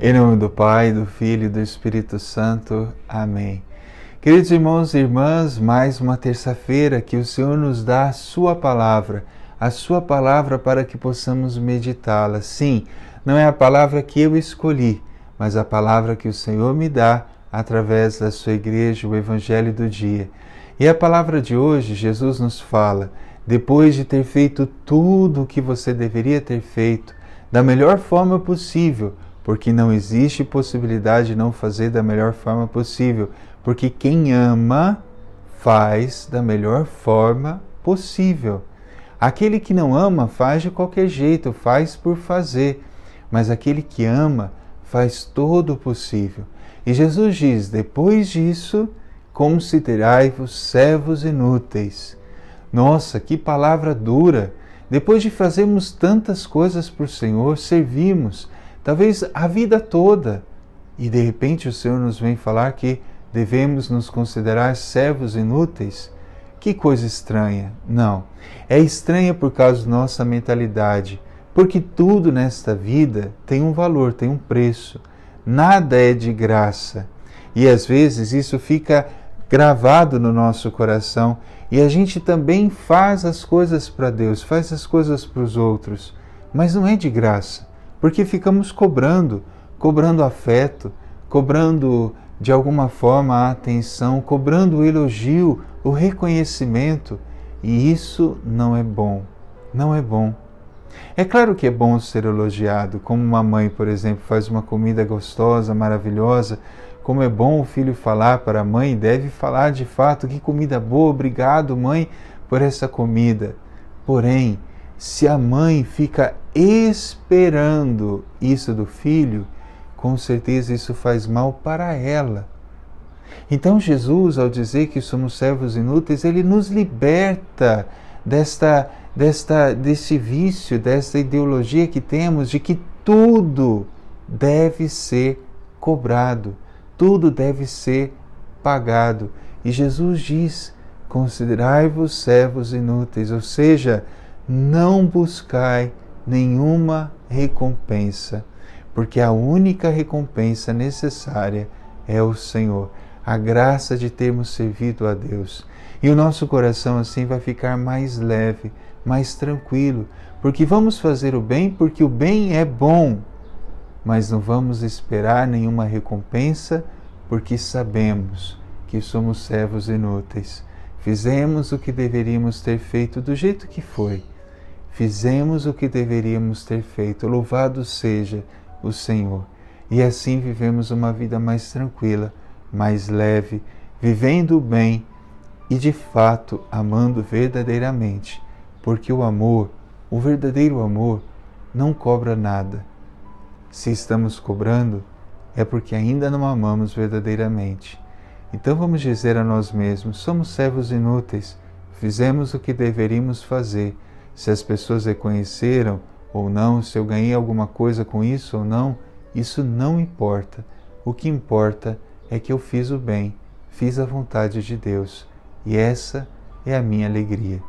Em nome do Pai, do Filho e do Espírito Santo. Amém. Queridos irmãos e irmãs, mais uma terça-feira que o Senhor nos dá a Sua palavra, a Sua palavra para que possamos meditá-la. Sim, não é a palavra que eu escolhi, mas a palavra que o Senhor me dá através da Sua igreja, o Evangelho do dia. E a palavra de hoje, Jesus nos fala, depois de ter feito tudo o que você deveria ter feito, da melhor forma possível, porque não existe possibilidade de não fazer da melhor forma possível, porque quem ama faz da melhor forma possível. Aquele que não ama faz de qualquer jeito, faz por fazer, mas aquele que ama faz todo o possível. E Jesus diz: depois disso, considerai-vos servos inúteis. Nossa, que palavra dura! Depois de fazermos tantas coisas para o Senhor, servimos talvez a vida toda. E de repente o Senhor nos vem falar que devemos nos considerar servos inúteis. Que coisa estranha! Não, é estranha por causa da nossa mentalidade, porque tudo nesta vida tem um valor, tem um preço. Nada é de graça. E às vezes isso fica gravado no nosso coração e a gente também faz as coisas para Deus, faz as coisas para os outros, mas não é de graça. Porque ficamos cobrando, cobrando afeto, cobrando de alguma forma a atenção, cobrando o elogio, o reconhecimento, e isso não é bom. Não é bom. É claro que é bom ser elogiado, como uma mãe, por exemplo, faz uma comida gostosa, maravilhosa, como é bom o filho falar para a mãe, deve falar de fato que comida boa, obrigado, mãe, por essa comida. Porém, se a mãe fica esperando isso do filho, com certeza isso faz mal para ela. Então, Jesus, ao dizer que somos servos inúteis, ele nos liberta desta, desta, desse vício, dessa ideologia que temos de que tudo deve ser cobrado, tudo deve ser pagado. E Jesus diz: considerai-vos servos inúteis, ou seja, não buscai nenhuma recompensa, porque a única recompensa necessária é o Senhor, a graça de termos servido a Deus. E o nosso coração assim vai ficar mais leve, mais tranquilo, porque vamos fazer o bem porque o bem é bom, mas não vamos esperar nenhuma recompensa, porque sabemos que somos servos inúteis. Fizemos o que deveríamos ter feito do jeito que foi fizemos o que deveríamos ter feito. Louvado seja o Senhor. E assim vivemos uma vida mais tranquila, mais leve, vivendo o bem e de fato amando verdadeiramente, porque o amor, o verdadeiro amor, não cobra nada. Se estamos cobrando, é porque ainda não amamos verdadeiramente. Então vamos dizer a nós mesmos: somos servos inúteis, fizemos o que deveríamos fazer se as pessoas reconheceram ou não, se eu ganhei alguma coisa com isso ou não, isso não importa. O que importa é que eu fiz o bem, fiz a vontade de Deus, e essa é a minha alegria.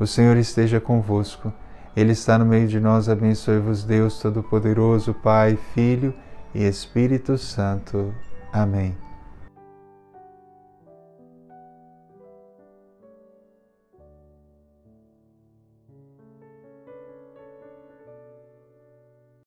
O Senhor esteja convosco. Ele está no meio de nós. Abençoe-vos, Deus Todo-Poderoso, Pai, Filho e Espírito Santo. Amém.